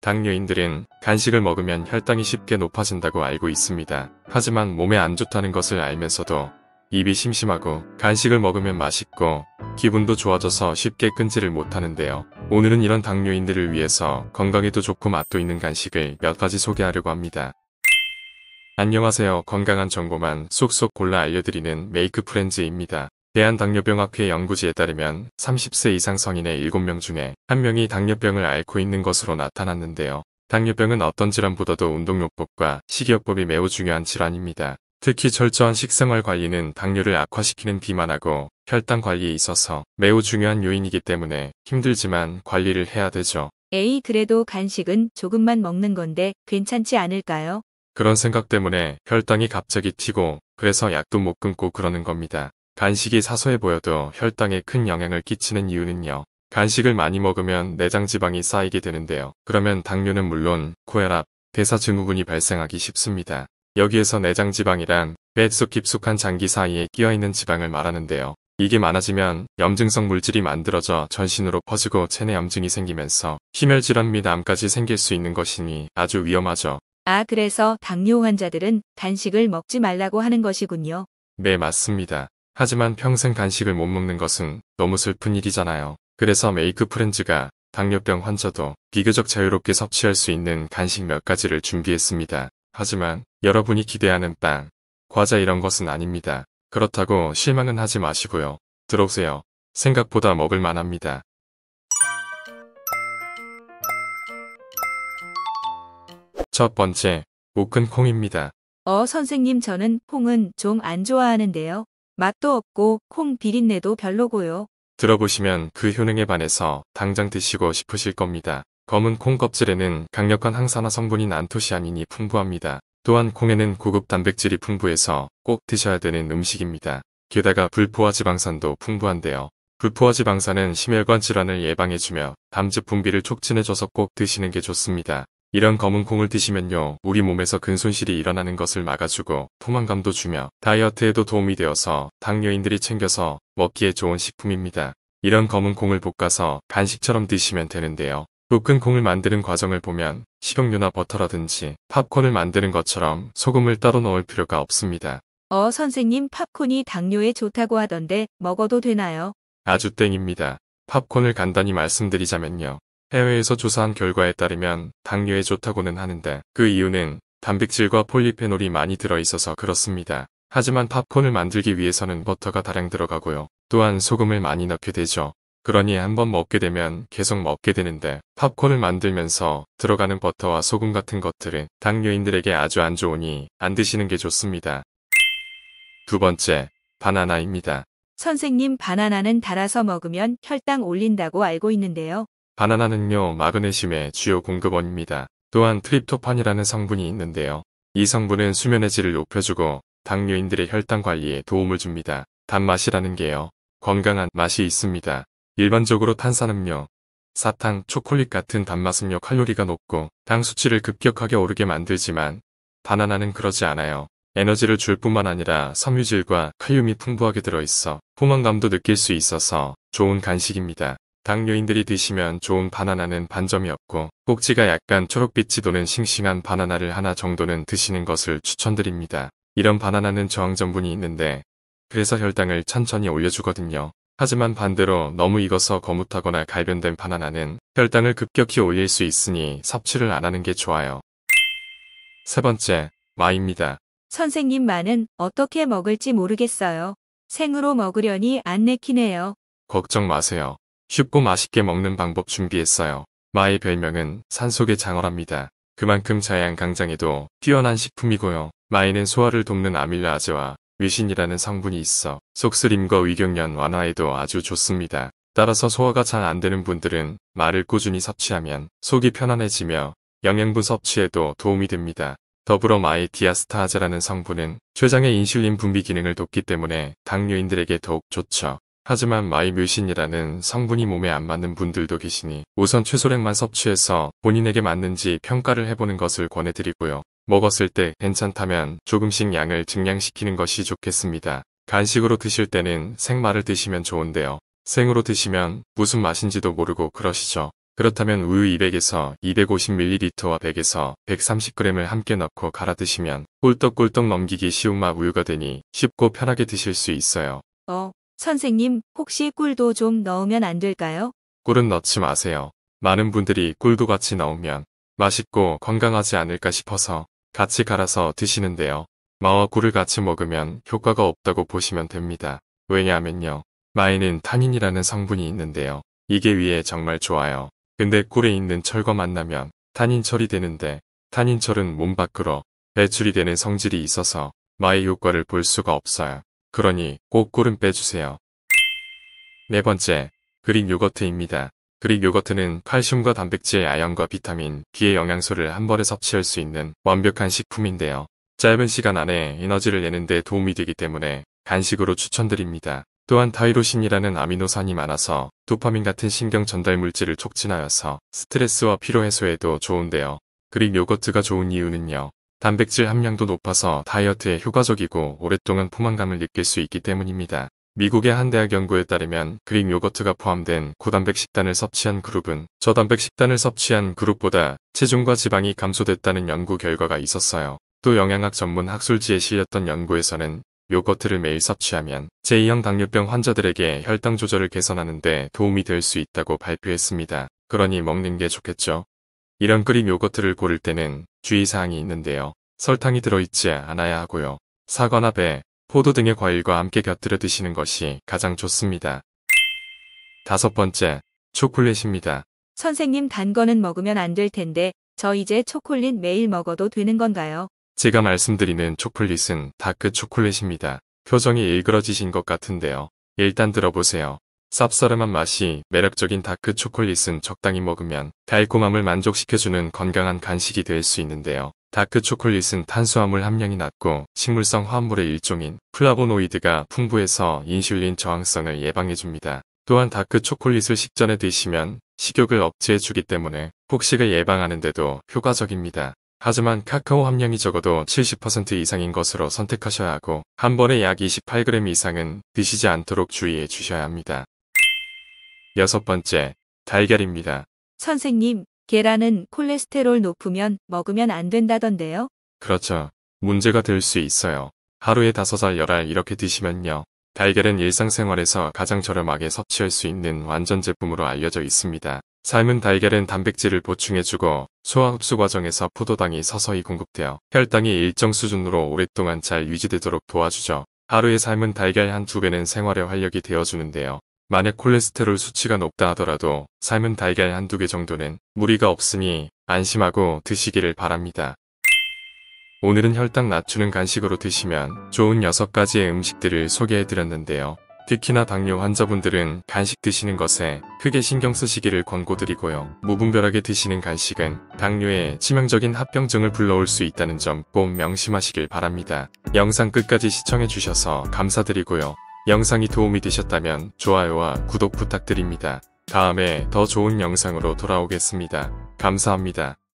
당뇨인들은 간식을 먹으면 혈당이 쉽게 높아진다고 알고 있습니다. 하지만 몸에 안 좋다는 것을 알면서도 입이 심심하고 간식을 먹으면 맛있고 기분도 좋아져서 쉽게 끊지를 못하는데요. 오늘은 이런 당뇨인들을 위해서 건강에도 좋고 맛도 있는 간식을 몇 가지 소개하려고 합니다. 안녕하세요. 건강한 정보만 쏙쏙 골라 알려드리는 메이크 프렌즈입니다. 대한당뇨병학회 연구지에 따르면 30세 이상 성인의 7명 중에 1명이 당뇨병을 앓고 있는 것으로 나타났는데요. 당뇨병은 어떤 질환보다도 운동요법과 식이요법이 매우 중요한 질환입니다. 특히 철저한 식생활 관리는 당뇨를 악화시키는 비만하고 혈당 관리에 있어서 매우 중요한 요인이기 때문에 힘들지만 관리를 해야 되죠. 에이 그래도 간식은 조금만 먹는 건데 괜찮지 않을까요? 그런 생각 때문에 혈당이 갑자기 튀고 그래서 약도 못 끊고 그러는 겁니다. 간식이 사소해 보여도 혈당에 큰 영향을 끼치는 이유는요. 간식을 많이 먹으면 내장 지방이 쌓이게 되는데요. 그러면 당뇨는 물론 고혈압, 대사증후군이 발생하기 쉽습니다. 여기에서 내장 지방이란 뱃속 깊숙한 장기 사이에 끼어있는 지방을 말하는데요. 이게 많아지면 염증성 물질이 만들어져 전신으로 퍼지고 체내 염증이 생기면서 심혈질환 및 암까지 생길 수 있는 것이니 아주 위험하죠. 아 그래서 당뇨 환자들은 간식을 먹지 말라고 하는 것이군요. 네 맞습니다. 하지만 평생 간식을 못 먹는 것은 너무 슬픈 일이잖아요. 그래서 메이크 프렌즈가 당뇨병 환자도 비교적 자유롭게 섭취할 수 있는 간식 몇 가지를 준비했습니다. 하지만 여러분이 기대하는 빵, 과자 이런 것은 아닙니다. 그렇다고 실망은 하지 마시고요. 들어오세요. 생각보다 먹을 만합니다. 첫 번째, 볶은 콩입니다. 어 선생님 저는 콩은 좀 안 좋아하는데요. 맛도 없고 콩 비린내도 별로고요. 들어보시면 그 효능에 반해서 당장 드시고 싶으실 겁니다. 검은 콩 껍질에는 강력한 항산화 성분인 안토시아닌이 풍부합니다. 또한 콩에는 고급 단백질이 풍부해서 꼭 드셔야 되는 음식입니다. 게다가 불포화 지방산도 풍부한데요. 불포화 지방산은 심혈관 질환을 예방해주며 담즙 분비를 촉진해줘서 꼭 드시는 게 좋습니다. 이런 검은 콩을 드시면요 우리 몸에서 근손실이 일어나는 것을 막아주고 포만감도 주며 다이어트에도 도움이 되어서 당뇨인들이 챙겨서 먹기에 좋은 식품입니다. 이런 검은 콩을 볶아서 간식처럼 드시면 되는데요. 볶은 콩을 만드는 과정을 보면 식용유나 버터라든지 팝콘을 만드는 것처럼 소금을 따로 넣을 필요가 없습니다. 어 선생님 팝콘이 당뇨에 좋다고 하던데 먹어도 되나요? 아주 땡입니다. 팝콘을 간단히 말씀드리자면요. 해외에서 조사한 결과에 따르면 당뇨에 좋다고는 하는데 그 이유는 단백질과 폴리페놀이 많이 들어있어서 그렇습니다. 하지만 팝콘을 만들기 위해서는 버터가 다량 들어가고요. 또한 소금을 많이 넣게 되죠. 그러니 한번 먹게 되면 계속 먹게 되는데 팝콘을 만들면서 들어가는 버터와 소금 같은 것들은 당뇨인들에게 아주 안 좋으니 안 드시는 게 좋습니다. 두 번째, 바나나입니다. 선생님 바나나는 달아서 먹으면 혈당 올린다고 알고 있는데요. 바나나는요 마그네슘의 주요 공급원입니다. 또한 트립토판이라는 성분이 있는데요. 이 성분은 수면의 질을 높여주고 당뇨인들의 혈당 관리에 도움을 줍니다. 단맛이라는 게요. 건강한 맛이 있습니다. 일반적으로 탄산음료, 사탕, 초콜릿 같은 단맛음료 칼로리가 높고 당 수치를 급격하게 오르게 만들지만 바나나는 그러지 않아요. 에너지를 줄 뿐만 아니라 섬유질과 칼륨이 풍부하게 들어있어 포만감도 느낄 수 있어서 좋은 간식입니다. 당뇨인들이 드시면 좋은 바나나는 반점이 없고 꼭지가 약간 초록빛이 도는 싱싱한 바나나를 하나 정도는 드시는 것을 추천드립니다. 이런 바나나는 저항전분이 있는데 그래서 혈당을 천천히 올려주거든요. 하지만 반대로 너무 익어서 거뭇하거나 갈변된 바나나는 혈당을 급격히 올릴 수 있으니 섭취를 안 하는 게 좋아요. 세 번째, 마입니다 선생님 마는 어떻게 먹을지 모르겠어요. 생으로 먹으려니 안 내키네요. 걱정 마세요. 쉽고 맛있게 먹는 방법 준비했어요. 마의 별명은 산속의 장어랍니다. 그만큼 자양 강장에도 뛰어난 식품이고요. 마이는 소화를 돕는 아밀라아제와 위신이라는 성분이 있어 속쓰림과 위경련 완화에도 아주 좋습니다. 따라서 소화가 잘 안되는 분들은 말을 꾸준히 섭취하면 속이 편안해지며 영양분 섭취에도 도움이 됩니다. 더불어 마이 디아스타아제라는 성분은 췌장의 인슐린 분비 기능을 돕기 때문에 당뇨인들에게 더욱 좋죠. 하지만 마이뮤신이라는 성분이 몸에 안 맞는 분들도 계시니 우선 최소량만 섭취해서 본인에게 맞는지 평가를 해보는 것을 권해드리고요. 먹었을 때 괜찮다면 조금씩 양을 증량시키는 것이 좋겠습니다. 간식으로 드실 때는 생마를 드시면 좋은데요. 생으로 드시면 무슨 맛인지도 모르고 그러시죠. 그렇다면 우유 200에서 250ml와 100에서 130g을 함께 넣고 갈아 드시면 꿀떡꿀떡 넘기기 쉬운 맛 우유가 되니 쉽고 편하게 드실 수 있어요. 어, 선생님, 혹시 꿀도 좀 넣으면 안 될까요? 꿀은 넣지 마세요. 많은 분들이 꿀도 같이 넣으면 맛있고 건강하지 않을까 싶어서 같이 갈아서 드시는데요. 마와 꿀을 같이 먹으면 효과가 없다고 보시면 됩니다. 왜냐하면요. 마에는 탄닌이라는 성분이 있는데요. 이게 위에 정말 좋아요. 근데 꿀에 있는 철과 만나면 탄닌철이 되는데 탄닌철은 몸 밖으로 배출이 되는 성질이 있어서 마의 효과를 볼 수가 없어요. 그러니 꼭 꿀은 빼주세요. 네 번째, 그릭 요거트입니다. 그릭 요거트는 칼슘과 단백질, 아연과 비타민, 귀의 영양소를 한 번에 섭취할 수 있는 완벽한 식품인데요. 짧은 시간 안에 에너지를 내는 데 도움이 되기 때문에 간식으로 추천드립니다. 또한 타이로신이라는 아미노산이 많아서 도파민 같은 신경 전달 물질을 촉진하여서 스트레스와 피로 해소에도 좋은데요. 그릭 요거트가 좋은 이유는요. 단백질 함량도 높아서 다이어트에 효과적이고 오랫동안 포만감을 느낄 수 있기 때문입니다. 미국의 한 대학 연구에 따르면 그릭 요거트가 포함된 고단백 식단을 섭취한 그룹은 저단백 식단을 섭취한 그룹보다 체중과 지방이 감소됐다는 연구 결과가 있었어요. 또 영양학 전문 학술지에 실렸던 연구에서는 요거트를 매일 섭취하면 제2형 당뇨병 환자들에게 혈당 조절을 개선하는데 도움이 될 수 있다고 발표했습니다. 그러니 먹는 게 좋겠죠. 이런 그릭 요거트를 고를 때는 주의사항이 있는데요. 설탕이 들어있지 않아야 하고요. 사과나 배, 포도 등의 과일과 함께 곁들여 드시는 것이 가장 좋습니다. 다섯 번째, 초콜릿입니다. 선생님 단 거는 먹으면 안 될 텐데 저 이제 초콜릿 매일 먹어도 되는 건가요? 제가 말씀드리는 초콜릿은 다크 초콜릿입니다. 표정이 일그러지신 것 같은데요. 일단 들어보세요. 쌉싸름한 맛이 매력적인 다크 초콜릿은 적당히 먹으면 달콤함을 만족시켜주는 건강한 간식이 될 수 있는데요. 다크 초콜릿은 탄수화물 함량이 낮고 식물성 화합물의 일종인 플라보노이드가 풍부해서 인슐린 저항성을 예방해줍니다. 또한 다크 초콜릿을 식전에 드시면 식욕을 억제해주기 때문에 폭식을 예방하는데도 효과적입니다. 하지만 카카오 함량이 적어도 70% 이상인 것으로 선택하셔야 하고 한 번에 약 28g 이상은 드시지 않도록 주의해 주셔야 합니다. 여섯 번째, 달걀입니다. 선생님, 계란은 콜레스테롤 높으면 먹으면 안 된다던데요? 그렇죠. 문제가 될 수 있어요. 하루에 5알, 10알 이렇게 드시면요. 달걀은 일상생활에서 가장 저렴하게 섭취할 수 있는 완전 제품으로 알려져 있습니다. 삶은 달걀은 단백질을 보충해주고 소화 흡수 과정에서 포도당이 서서히 공급되어 혈당이 일정 수준으로 오랫동안 잘 유지되도록 도와주죠. 하루에 삶은 달걀 한 두 배는 생활의 활력이 되어주는데요. 만약 콜레스테롤 수치가 높다 하더라도 삶은 달걀 한두 개 정도는 무리가 없으니 안심하고 드시기를 바랍니다. 오늘은 혈당 낮추는 간식으로 드시면 좋은 6가지의 음식들을 소개해드렸는데요. 특히나 당뇨 환자분들은 간식 드시는 것에 크게 신경 쓰시기를 권고드리고요. 무분별하게 드시는 간식은 당뇨에 치명적인 합병증을 불러올 수 있다는 점 꼭 명심하시길 바랍니다. 영상 끝까지 시청해주셔서 감사드리고요. 영상이 도움이 되셨다면 좋아요와 구독 부탁드립니다. 다음에 더 좋은 영상으로 돌아오겠습니다. 감사합니다.